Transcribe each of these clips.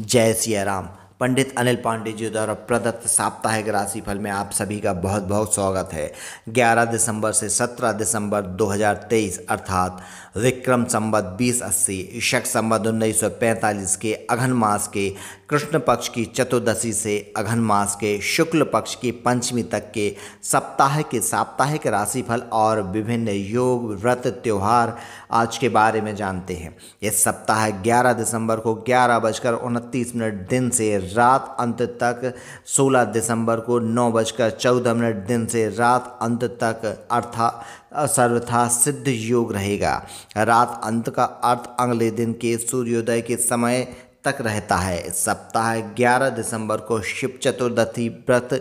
जय सिया राम पंडित अनिल पांडे जी द्वारा प्रदत्त साप्ताहिक राशिफल में आप सभी का बहुत बहुत स्वागत है 11 दिसंबर से 17 दिसंबर 2023 अर्थात विक्रम संबद्ध बीस अस्सी शक सौ पैंतालीस के अघन मास के कृष्ण पक्ष की चतुर्दशी से अघन मास के शुक्ल पक्ष की पंचमी तक के सप्ताह के साप्ताहिक राशिफल और विभिन्न योग व्रत त्यौहार आज के बारे में जानते हैं इस सप्ताह 11 दिसंबर को ग्यारह बजकर उनतीस मिनट दिन से रात अंत तक 16 दिसंबर को नौ बजकर चौदह मिनट दिन से रात अंत तक अर्था सर्वथा सिद्ध योग रहेगा रात अंत का अर्थ अगले दिन के सूर्योदय के समय तक रहता है सप्ताह 11 दिसंबर को शिव चतुर्दशी व्रत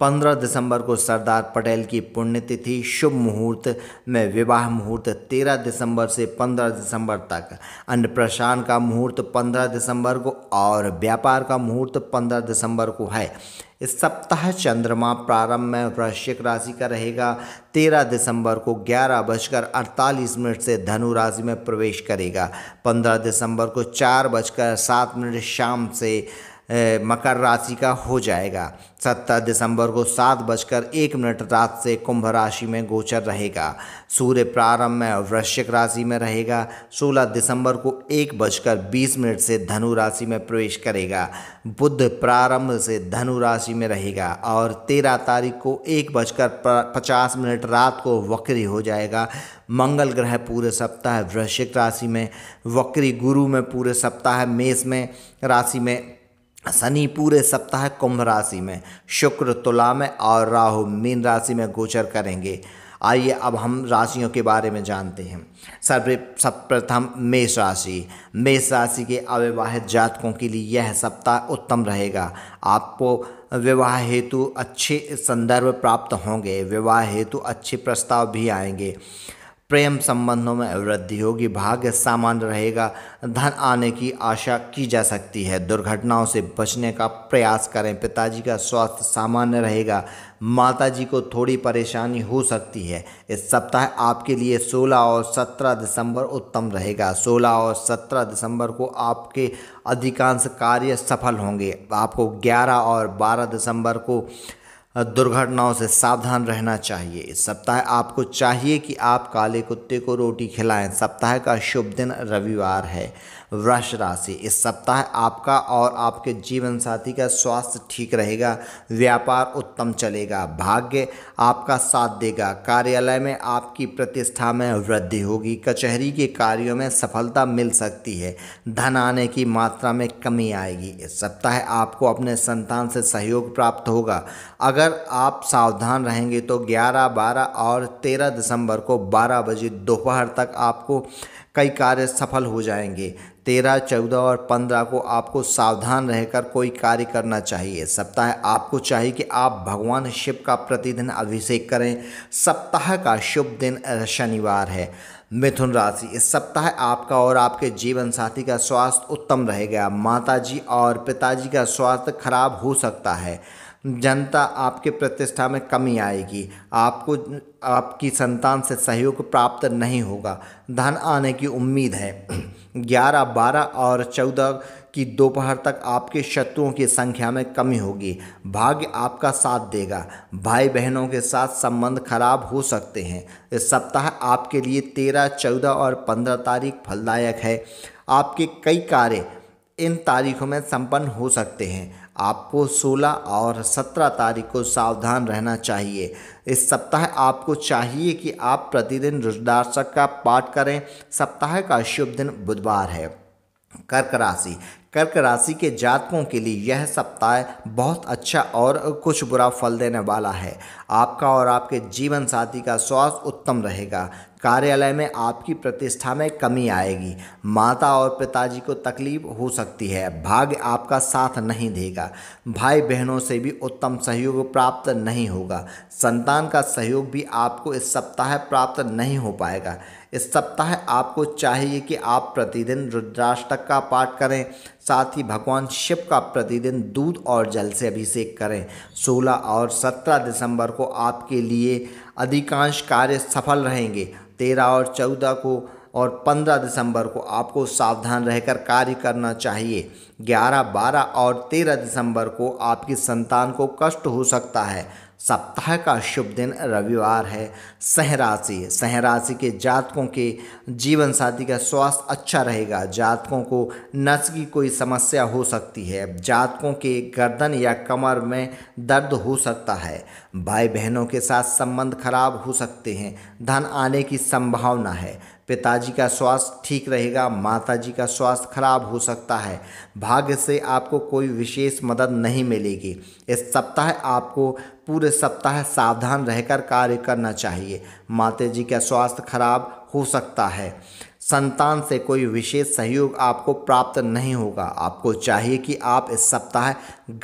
पंद्रह दिसंबर को सरदार पटेल की पुण्यतिथि शुभ मुहूर्त में विवाह मुहूर्त तेरह दिसंबर से पंद्रह दिसंबर तक अन्नप्राशन का मुहूर्त पंद्रह दिसंबर को और व्यापार का मुहूर्त पंद्रह दिसंबर को है इस सप्ताह चंद्रमा प्रारंभ में वृश्चिक राशि का रहेगा तेरह दिसंबर को ग्यारह बजकर अड़तालीस मिनट से धनु राशि में प्रवेश करेगा पंद्रह दिसंबर को चार बजकर सात मिनट शाम से मकर राशि का हो जाएगा सत्रह दिसंबर को सात बजकर एक मिनट रात से कुंभ राशि में गोचर रहेगा सूर्य प्रारंभ में वृश्चिक राशि में रहेगा सोलह दिसंबर को एक बजकर बीस मिनट से धनु राशि में प्रवेश करेगा बुध प्रारंभ से धनु राशि में रहेगा और तेरह तारीख को एक बजकर पचास मिनट रात को वक्री हो जाएगा मंगल ग्रह पूरे सप्ताह वृश्चिक राशि में वक्री गुरु में पूरे सप्ताह मेष में राशि में शनि पूरे सप्ताह कुंभ राशि में शुक्र तुला में और राहु मीन राशि में गोचर करेंगे आइए अब हम राशियों के बारे में जानते हैं सर्वे सर्वप्रथम मेष राशि मेष राशि के अविवाहित जातकों के लिए यह सप्ताह उत्तम रहेगा आपको विवाह हेतु अच्छे संदर्भ प्राप्त होंगे विवाह हेतु अच्छे प्रस्ताव भी आएंगे प्रेम संबंधों में वृद्धि होगी भाग्य सामान्य रहेगा धन आने की आशा की जा सकती है दुर्घटनाओं से बचने का प्रयास करें पिताजी का स्वास्थ्य सामान्य रहेगा माताजी को थोड़ी परेशानी हो सकती है इस सप्ताह आपके लिए 16 और 17 दिसंबर उत्तम रहेगा 16 और 17 दिसंबर को आपके अधिकांश कार्य सफल होंगे आपको 11 और 12 दिसंबर को दुर्घटनाओं से सावधान रहना चाहिए इस सप्ताह आपको चाहिए कि आप काले कुत्ते को रोटी खिलाएं सप्ताह का शुभ दिन रविवार है वृष राशि इस सप्ताह आपका और आपके जीवन साथी का स्वास्थ्य ठीक रहेगा व्यापार उत्तम चलेगा भाग्य आपका साथ देगा कार्यालय में आपकी प्रतिष्ठा में वृद्धि होगी कचहरी के कार्यों में सफलता मिल सकती है धन आने की मात्रा में कमी आएगी इस सप्ताह आपको अपने संतान से सहयोग प्राप्त होगा अगर आप सावधान रहेंगे तो 11, 12 और 13 दिसंबर को 12 बजे दोपहर तक आपको कई कार्य सफल हो जाएंगे तेरह चौदह और पंद्रह को आपको सावधान रहकर कोई कार्य करना चाहिए सप्ताह आपको चाहिए कि आप भगवान शिव का प्रतिदिन अभिषेक करें सप्ताह का शुभ दिन शनिवार है मिथुन राशि इस सप्ताह आपका और आपके जीवन साथी का स्वास्थ्य उत्तम रहेगा माताजी और पिताजी का स्वास्थ्य खराब हो सकता है जनता आपके प्रतिष्ठा में कमी आएगी आपको आपकी संतान से सहयोग प्राप्त नहीं होगा धन आने की उम्मीद है ग्यारह बारह और चौदह की दोपहर तक आपके शत्रुओं की संख्या में कमी होगी भाग्य आपका साथ देगा भाई बहनों के साथ संबंध खराब हो सकते हैं इस सप्ताह आपके लिए तेरह चौदह और पंद्रह तारीख फलदायक है आपके कई कार्य इन तारीखों में संपन्न हो सकते हैं आपको 16 और 17 तारीख को सावधान रहना चाहिए इस सप्ताह आपको चाहिए कि आप प्रतिदिन रुद्राक्षक का पाठ करें सप्ताह का शुभ दिन बुधवार है कर्क राशि कर्क राशि के जातकों के लिए यह सप्ताह बहुत अच्छा और कुछ बुरा फल देने वाला है आपका और आपके जीवन साथी का स्वास्थ्य उत्तम रहेगा कार्यालय में आपकी प्रतिष्ठा में कमी आएगी माता और पिताजी को तकलीफ हो सकती है भाग्य आपका साथ नहीं देगा भाई बहनों से भी उत्तम सहयोग प्राप्त नहीं होगा संतान का सहयोग भी आपको इस सप्ताह प्राप्त नहीं हो पाएगा इस सप्ताह आपको चाहिए कि आप प्रतिदिन रुद्राष्टक का पाठ करें साथ ही भगवान शिव का प्रतिदिन दूध और जल से अभिषेक करें 16 और 17 दिसंबर को आपके लिए अधिकांश कार्य सफल रहेंगे 13 और 14 को और 15 दिसंबर को आपको सावधान रहकर कार्य करना चाहिए 11, 12 और 13 दिसंबर को आपकी संतान को कष्ट हो सकता है सप्ताह का शुभ दिन रविवार है सह राशि सह राशि के जातकों के जीवन साथी का स्वास्थ्य अच्छा रहेगा जातकों को नस की कोई समस्या हो सकती है जातकों के गर्दन या कमर में दर्द हो सकता है भाई बहनों के साथ संबंध खराब हो सकते हैं धन आने की संभावना है पिताजी का स्वास्थ्य ठीक रहेगा माताजी का स्वास्थ्य खराब हो सकता है भाग्य से आपको कोई विशेष मदद नहीं मिलेगी इस सप्ताह आपको पूरे सप्ताह सावधान रहकर कार्य करना चाहिए माता जी का स्वास्थ्य खराब हो सकता है संतान से कोई विशेष सहयोग आपको प्राप्त नहीं होगा आपको चाहिए कि आप इस सप्ताह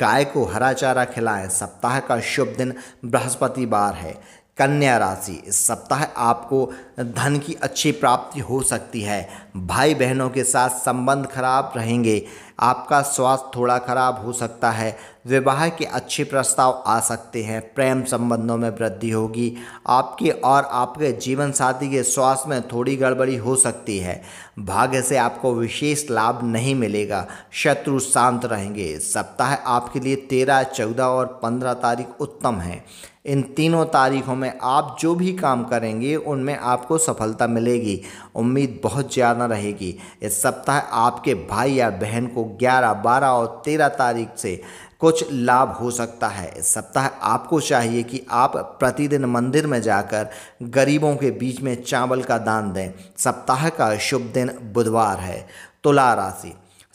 गाय को हरा चारा खिलाएं सप्ताह का शुभ दिन बृहस्पतिवार है कन्या राशि इस सप्ताह आपको धन की अच्छी प्राप्ति हो सकती है भाई बहनों के साथ संबंध खराब रहेंगे आपका स्वास्थ्य थोड़ा खराब हो सकता है विवाह के अच्छे प्रस्ताव आ सकते हैं प्रेम संबंधों में वृद्धि होगी आपके और आपके जीवन साथी के स्वास्थ्य में थोड़ी गड़बड़ी हो सकती है भाग्य से आपको विशेष लाभ नहीं मिलेगा शत्रु शांत रहेंगे सप्ताह आपके लिए तेरह चौदह और पंद्रह तारीख उत्तम है इन तीनों तारीखों में आप जो भी काम करेंगे उनमें आप आपको सफलता मिलेगी उम्मीद बहुत ज़्यादा रहेगी इस सप्ताह आपके भाई या बहन को 11, 12 और 13 तारीख से कुछ लाभ हो सकता है इस सप्ताह आपको चाहिए कि आप प्रतिदिन मंदिर में जाकर गरीबों के बीच में चावल का दान दें सप्ताह का शुभ दिन बुधवार है तुला राशि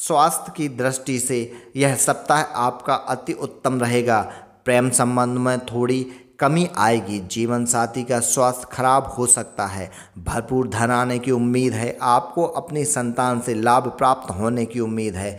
स्वास्थ्य की दृष्टि से यह सप्ताह आपका अति उत्तम रहेगा प्रेम संबंध में थोड़ी कमी आएगी जीवन साथी का स्वास्थ्य खराब हो सकता है भरपूर धन आने की उम्मीद है आपको अपनी संतान से लाभ प्राप्त होने की उम्मीद है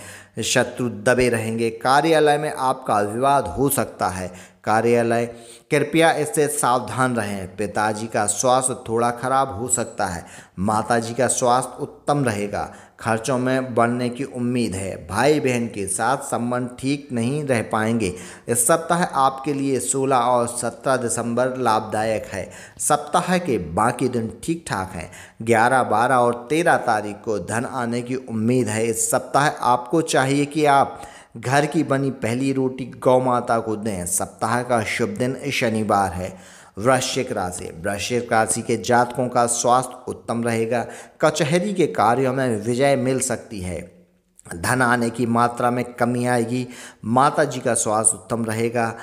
शत्रु दबे रहेंगे कार्यालय में आपका विवाद हो सकता है कार्यालय कृपया इससे सावधान रहें पिताजी का स्वास्थ्य थोड़ा खराब हो सकता है माताजी का स्वास्थ्य उत्तम रहेगा खर्चों में बढ़ने की उम्मीद है भाई बहन के साथ संबंध ठीक नहीं रह पाएंगे इस सप्ताह आपके लिए 16 और 17 दिसंबर लाभदायक है सप्ताह के बाकी दिन ठीक ठाक हैं 11, 12 और 13 तारीख को धन आने की उम्मीद है इस सप्ताह आपको चाहिए कि आप घर की बनी पहली रोटी गौ माता को दें सप्ताह का शुभ दिन शनिवार है वृश्चिक राशि वृश्चिक राशि के जातकों का स्वास्थ्य उत्तम रहेगा कचहरी के कार्यों में विजय मिल सकती है धन आने की मात्रा में कमी आएगी माता जी का स्वास्थ्य उत्तम रहेगा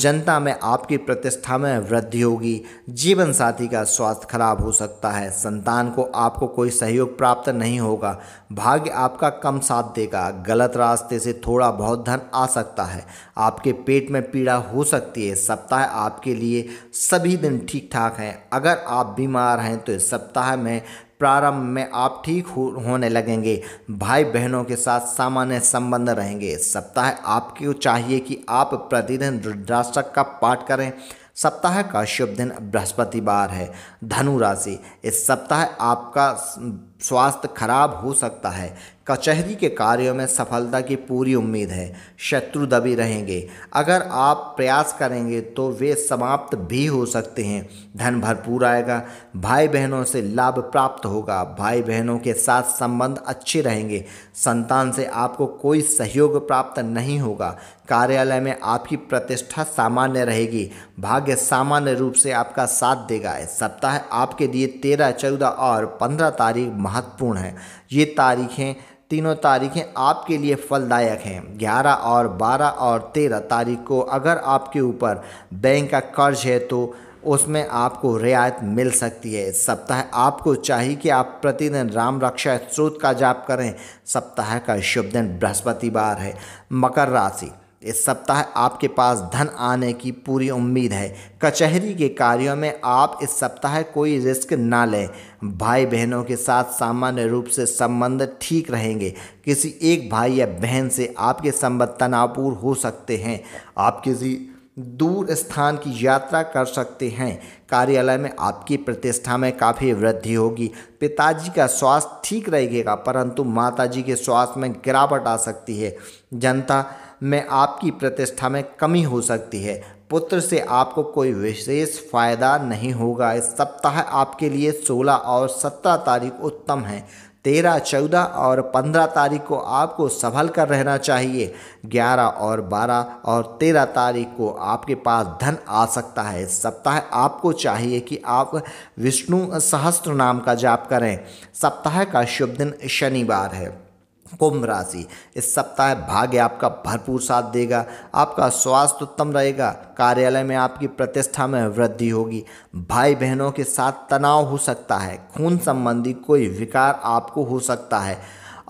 जनता में आपकी प्रतिष्ठा में वृद्धि होगी जीवन साथी का स्वास्थ्य खराब हो सकता है संतान को आपको कोई सहयोग प्राप्त नहीं होगा भाग्य आपका कम साथ देगा गलत रास्ते से थोड़ा बहुत धन आ सकता है आपके पेट में पीड़ा हो सकती है सप्ताह आपके लिए सभी दिन ठीक ठाक हैं अगर आप बीमार हैं तो इस सप्ताह में प्रारंभ में आप ठीक होने लगेंगे भाई बहनों के साथ सामान्य संबंध रहेंगे सप्ताह आपको चाहिए कि आप प्रतिदिन रुद्राष्टक का पाठ करें सप्ताह का शुभ दिन बृहस्पतिवार है धनु राशि इस सप्ताह आपका स्वास्थ्य खराब हो सकता है कचहरी के कार्यों में सफलता की पूरी उम्मीद है शत्रु दबी रहेंगे अगर आप प्रयास करेंगे तो वे समाप्त भी हो सकते हैं धन भरपूर आएगा भाई बहनों से लाभ प्राप्त होगा भाई बहनों के साथ संबंध अच्छे रहेंगे संतान से आपको कोई सहयोग प्राप्त नहीं होगा कार्यालय में आपकी प्रतिष्ठा सामान्य रहेगी भाग्य सामान्य रूप से आपका साथ देगा इस सप्ताह आपके लिए तेरह चौदह और पंद्रह तारीख महत्वपूर्ण है ये तारीखें तीनों तारीखें आपके लिए फलदायक हैं ग्यारह और बारह और तेरह तारीख को अगर आपके ऊपर बैंक का कर्ज है तो उसमें आपको रियायत मिल सकती है सप्ताह आपको चाहिए कि आप प्रतिदिन राम रक्षा स्रोत का जाप करें सप्ताह का शुभ दिन बृहस्पतिवार है मकर राशि इस सप्ताह आपके पास धन आने की पूरी उम्मीद है कचहरी के कार्यों में आप इस सप्ताह कोई रिस्क ना लें भाई बहनों के साथ सामान्य रूप से संबंध ठीक रहेंगे किसी एक भाई या बहन से आपके संबंध तनावपूर्ण हो सकते हैं आप किसी दूर स्थान की यात्रा कर सकते हैं कार्यालय में आपकी प्रतिष्ठा में काफ़ी वृद्धि होगी पिताजी का स्वास्थ्य ठीक रहेगा परंतु माताजी के स्वास्थ्य में गिरावट आ सकती है जनता में आपकी प्रतिष्ठा में कमी हो सकती है पुत्र से आपको कोई विशेष फायदा नहीं होगा इस सप्ताह आपके लिए 16 और 17 तारीख उत्तम है तेरह चौदह और पंद्रह तारीख को आपको संभल कर रहना चाहिए ग्यारह और बारह और तेरह तारीख को आपके पास धन आ सकता है इस सप्ताह आपको चाहिए कि आप विष्णु सहस्त्र नाम का जाप करें सप्ताह का शुभ दिन शनिवार है कुंभ राशि इस सप्ताह भाग्य आपका भरपूर साथ देगा आपका स्वास्थ्य उत्तम रहेगा कार्यालय में आपकी प्रतिष्ठा में वृद्धि होगी भाई बहनों के साथ तनाव हो सकता है खून संबंधी कोई विकार आपको हो सकता है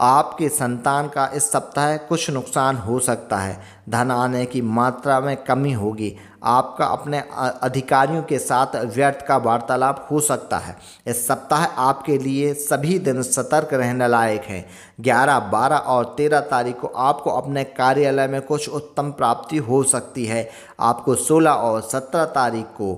आपके संतान का इस सप्ताह कुछ नुकसान हो सकता है धन आने की मात्रा में कमी होगी आपका अपने अधिकारियों के साथ व्यर्थ का वार्तालाप हो सकता है इस सप्ताह आपके लिए सभी दिन सतर्क रहने लायक है ग्यारह बारह और तेरह तारीख को आपको अपने कार्यालय में कुछ उत्तम प्राप्ति हो सकती है आपको सोलह और सत्रह तारीख को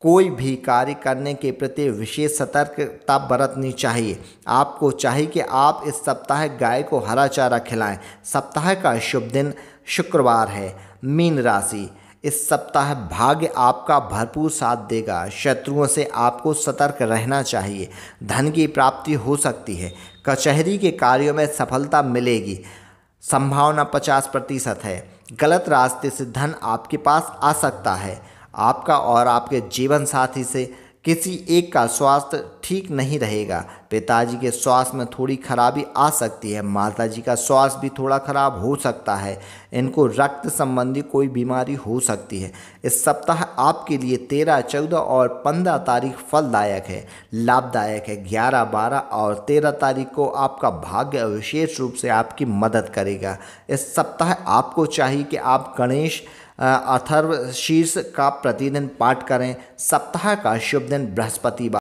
कोई भी कार्य करने के प्रति विशेष सतर्कता बरतनी चाहिए आपको चाहिए कि आप इस सप्ताह गाय को हरा चारा खिलाएं सप्ताह का शुभ दिन शुक्रवार है मीन राशि इस सप्ताह भाग्य आपका भरपूर साथ देगा शत्रुओं से आपको सतर्क रहना चाहिए धन की प्राप्ति हो सकती है कचहरी के कार्यों में सफलता मिलेगी संभावना पचास प्रतिशत है गलत रास्ते से धन आपके पास आ सकता है आपका और आपके जीवन साथी से किसी एक का स्वास्थ्य ठीक नहीं रहेगा पिताजी के स्वास्थ्य में थोड़ी खराबी आ सकती है माताजी का स्वास्थ्य भी थोड़ा खराब हो सकता है इनको रक्त संबंधी कोई बीमारी हो सकती है इस सप्ताह आपके लिए तेरह चौदह और पंद्रह तारीख फलदायक है लाभदायक है ग्यारह बारह और तेरह तारीख को आपका भाग्य विशेष रूप से आपकी मदद करेगा इस सप्ताह आपको चाहिए कि आप गणेश अथर्व शीर्ष का प्रतिदिन पाठ करें सप्ताह का शुभ दिन बृहस्पतिवार